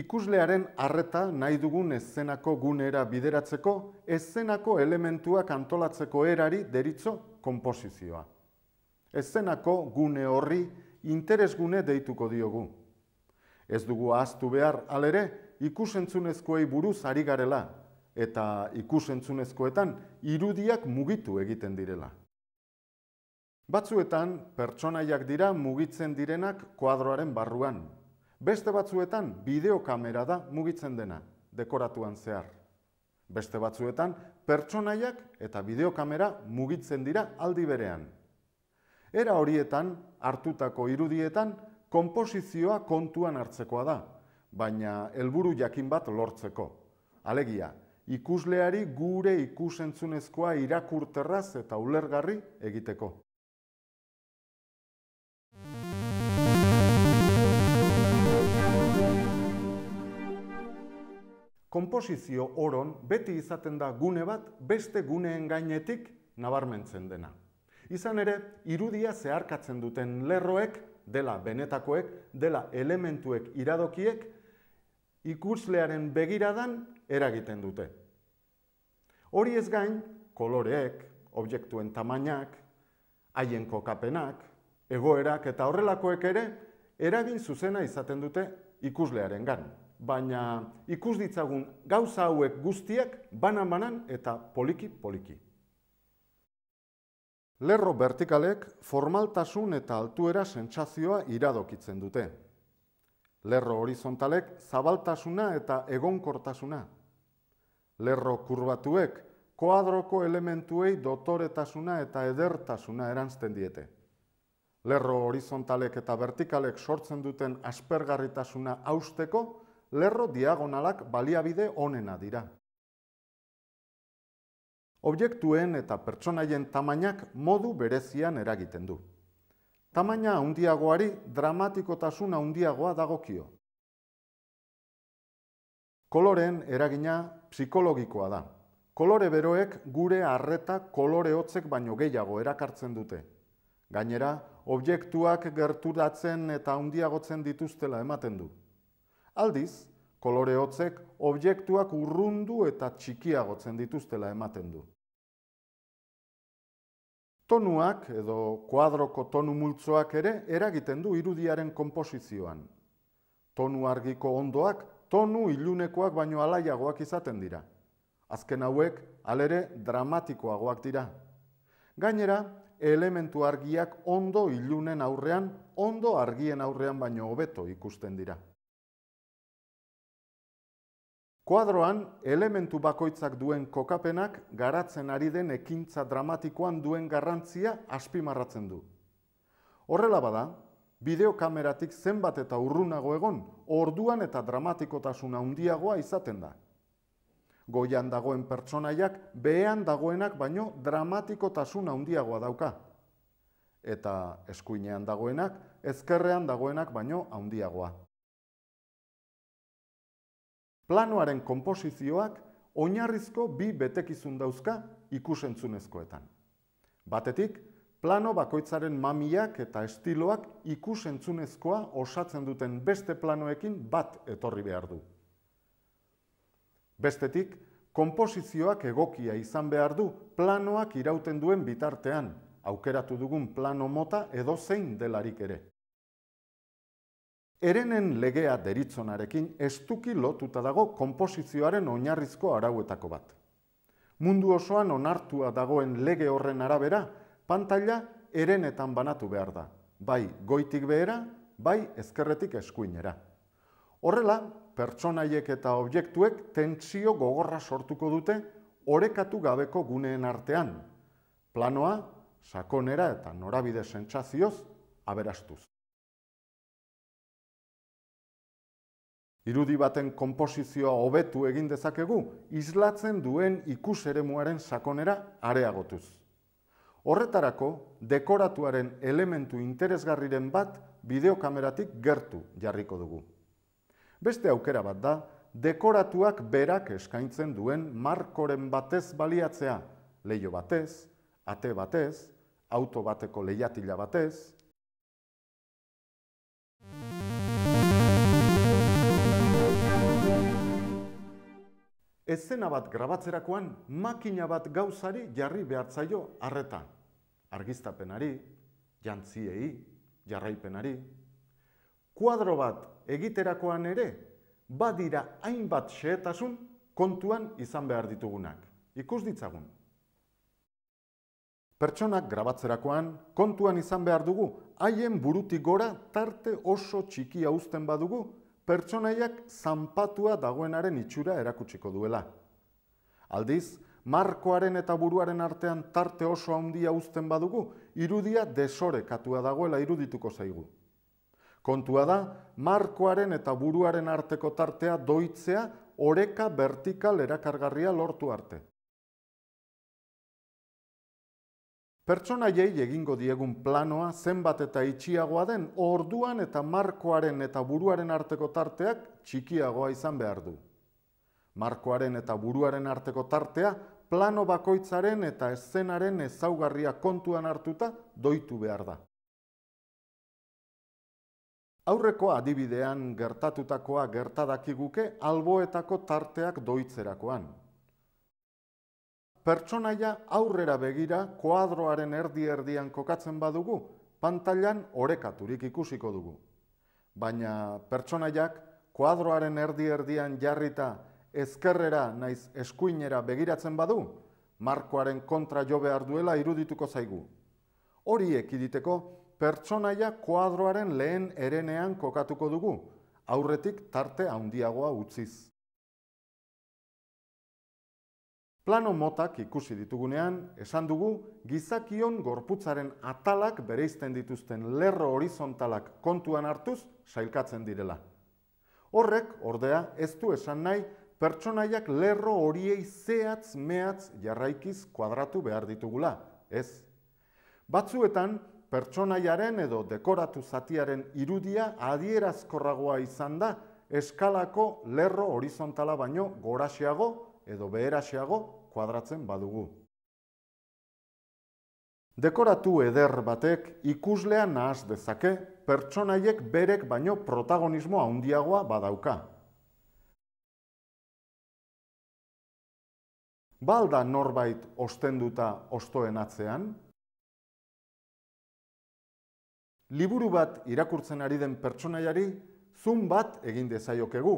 Ikuslearen arreta nahi dugun eszenako gunera bideratzeko, eszenako elementuak antolatzeko erari deritzo kompozizioa. Eszenako gune horri interesgune deituko diogu. Ez dugu ahaztu behar alere ikusentzunezkoei buruz ari garela, eta ikusentzunezkoetan irudiak mugitu egiten direla. Batzuetan, pertsonaiak dira mugitzen direnak kuadroaren barruan, Beste batzuetan bideokamera da mugitzen dena, dekoratuan zehar. Beste batzuetan pertsonaiak eta bideokamera mugitzen dira aldi berean. Era horietan hartutako irudietan konposizioa kontuan hartzekoa da, baina helburu jakin bat lortzeko. Alegia, ikusleari gure ikusentzunezkoa irakurterraz eta ulergarri egiteko. komposizio oron beti izaten da gune bat beste guneen gainetik nabarmentzen dena. Izan ere, irudia zeharkatzen duten lerroek, dela benetakoek, dela elementuek iradokiek, ikuslearen begiradan eragiten dute. Hori ez gain, koloreek, objektuen tamainak, haien kokapenak, egoerak eta horrelakoek ere, eragin zuzena izaten dute ikuslearen gani baina ikus ditzagun gauza hauek guztiak banan-banan eta poliki-poliki. Lerro vertikalek formaltasun eta altuera sentsazioa iradokitzen dute. Lerro horizontalek zabaltasuna eta egonkortasuna. Lerro kurbatuek koadroko elementuei dotoretasuna eta edertasuna erantzten diete. Lerro horizontalek eta vertikalek sortzen duten aspergarritasuna hausteko, lerro diagonalak baliabide onena dira. Objektuen eta pertsonaien tamainak modu berezian eragiten du. Tamaina handiagoari dramatikotasuna handiagoa dagokio. Koloren eragina psikologikoa da. Kolore beroek gure harreta kolore hotzek baino gehiago erakartzen dute. Gainera, objektuak gerturatzen eta handiagotzen dituztela ematen du aldiz, kolore hotzek objektuak urrundu eta txikiagotzen dituztela ematen du. Tonuak edo kuadroko tonu multzoak ere eragiten du irudiaren kompozizioan. Tonu argiko ondoak, tonu ilunekoak baino alaiagoak izaten dira. Azken hauek, alere dramatikoagoak dira. Gainera, elementu argiak ondo ilunen aurrean, ondo argien aurrean baino hobeto ikusten dira. Kuadroan, elementu bakoitzak duen kokapenak garatzen ari den ekintza dramatikoan duen garrantzia aspimarratzen du. Horrela bada, bideokameratik zenbat eta urrunago egon, orduan eta dramatikotasuna handiagoa izaten da. Goian dagoen pertsonaiak, behean dagoenak baino dramatikotasuna handiagoa dauka. Eta eskuinean dagoenak, ezkerrean dagoenak baino handiagoa planoaren konposizioak oinarrizko bi betekizun dauzka ikusentzunezkoetan. Batetik, plano bakoitzaren mamiak eta estiloak ikusentzunezkoa osatzen duten beste planoekin bat etorri behar du. Bestetik, konposizioak egokia izan behar du planoak irauten duen bitartean, aukeratu dugun plano mota edo zein delarik ere. Erenen legea deritzonarekin estuki lotuta dago konposizioaren oinarrizko arauetako bat. Mundu osoan onartua dagoen lege horren arabera, pantalla erenetan banatu behar da, bai goitik behera, bai ezkerretik eskuinera. Horrela, pertsonaiek eta objektuek tentsio gogorra sortuko dute orekatu gabeko guneen artean. Planoa, sakonera eta norabide sentsazioz, aberastuz. Irudi baten konposizioa hobetu egin dezakegu, islatzen duen ikus muaren sakonera areagotuz. Horretarako, dekoratuaren elementu interesgarriren bat bideokameratik gertu jarriko dugu. Beste aukera bat da, dekoratuak berak eskaintzen duen markoren batez baliatzea, leio batez, ate batez, auto bateko leiatila batez, ezena bat grabatzerakoan makina bat gauzari jarri behartzaio harreta. Argistapenari, jantziei, jarraipenari. Kuadro bat egiterakoan ere badira hainbat xehetasun kontuan izan behar ditugunak. Ikus ditzagun. Pertsonak grabatzerakoan kontuan izan behar dugu haien burutik gora tarte oso txiki uzten badugu pertsonaiak zanpatua dagoenaren itxura erakutsiko duela. Aldiz, markoaren eta buruaren artean tarte oso handia uzten badugu, irudia desorekatua dagoela irudituko zaigu. Kontua da, markoaren eta buruaren arteko tartea doitzea oreka vertikal erakargarria lortu arte. Pertsona egingo diegun planoa zenbat eta itxiagoa den orduan eta markoaren eta buruaren arteko tarteak txikiagoa izan behar du. Markoaren eta buruaren arteko tartea plano bakoitzaren eta eszenaren ezaugarria kontuan hartuta doitu behar da. Aurreko adibidean gertatutakoa gertadakiguke alboetako tarteak doitzerakoan. Pertsonaia aurrera begira koadroaren erdi-erdian kokatzen badugu, pantailan orekaturik ikusiko dugu. Baina pertsonaiak koadroaren erdi-erdian jarrita ezkerrera naiz eskuinera begiratzen badu, markoaren kontra jo behar duela irudituko zaigu. Hori ekiditeko, pertsonaia koadroaren lehen erenean kokatuko dugu, aurretik tarte handiagoa utziz. Plano motak ikusi ditugunean, esan dugu gizakion gorputzaren atalak bereizten dituzten lerro horizontalak kontuan hartuz sailkatzen direla. Horrek, ordea, ez du esan nahi pertsonaiak lerro horiei zehatz mehatz jarraikiz kuadratu behar ditugula, ez. Batzuetan, pertsonaiaren edo dekoratu zatiaren irudia adierazkorragoa izan da eskalako lerro horizontala baino goraxeago edo beheraxeago kuadratzen badugu. Dekoratu eder batek ikuslea nahaz dezake, pertsonaiek berek baino protagonismo handiagoa badauka. Balda norbait ostenduta ostoen atzean, liburu bat irakurtzen ari den pertsonaiari zun bat egin dezaiokegu,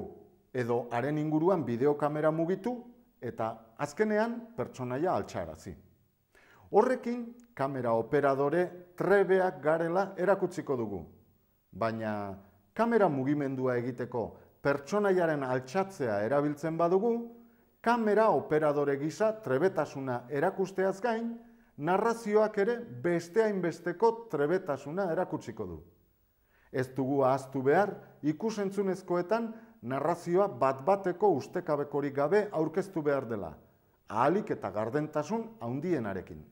edo haren inguruan bideokamera mugitu eta azkenean pertsonaia altxarazi. Horrekin, kamera operadore trebeak garela erakutsiko dugu. Baina, kamera mugimendua egiteko pertsonaiaren altxatzea erabiltzen badugu, kamera operadore gisa trebetasuna erakusteaz gain, narrazioak ere beste hainbesteko trebetasuna erakutsiko du. Ez dugu ahaztu behar, ikusentzunezkoetan narrazioa bat bateko ustekabekorik gabe aurkeztu behar dela, ahalik eta gardentasun haundienarekin.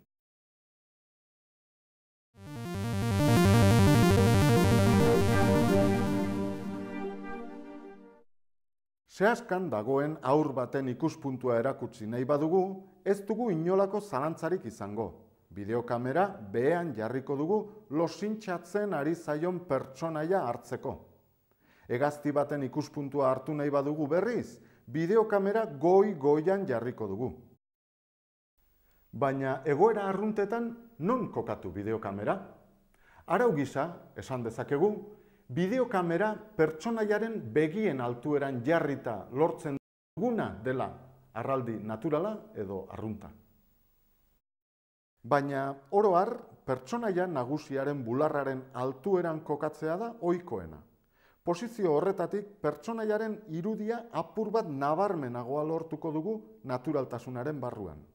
Zehaskan dagoen aur baten ikuspuntua erakutsi nahi badugu, ez dugu inolako zalantzarik izango. Bideokamera behean jarriko dugu losintxatzen ari zaion pertsonaia hartzeko egazti baten ikuspuntua hartu nahi badugu berriz, bideokamera goi goian jarriko dugu. Baina egoera arruntetan non kokatu bideokamera? Arau gisa, esan dezakegu, bideokamera pertsonaiaren begien altueran jarrita lortzen duguna dela arraldi naturala edo arrunta. Baina oro har pertsonaia nagusiaren bularraren altueran kokatzea da ohikoena. Posizio horretatik pertsonaiaren irudia apur bat nabarmenagoa lortuko dugu naturaltasunaren barruan.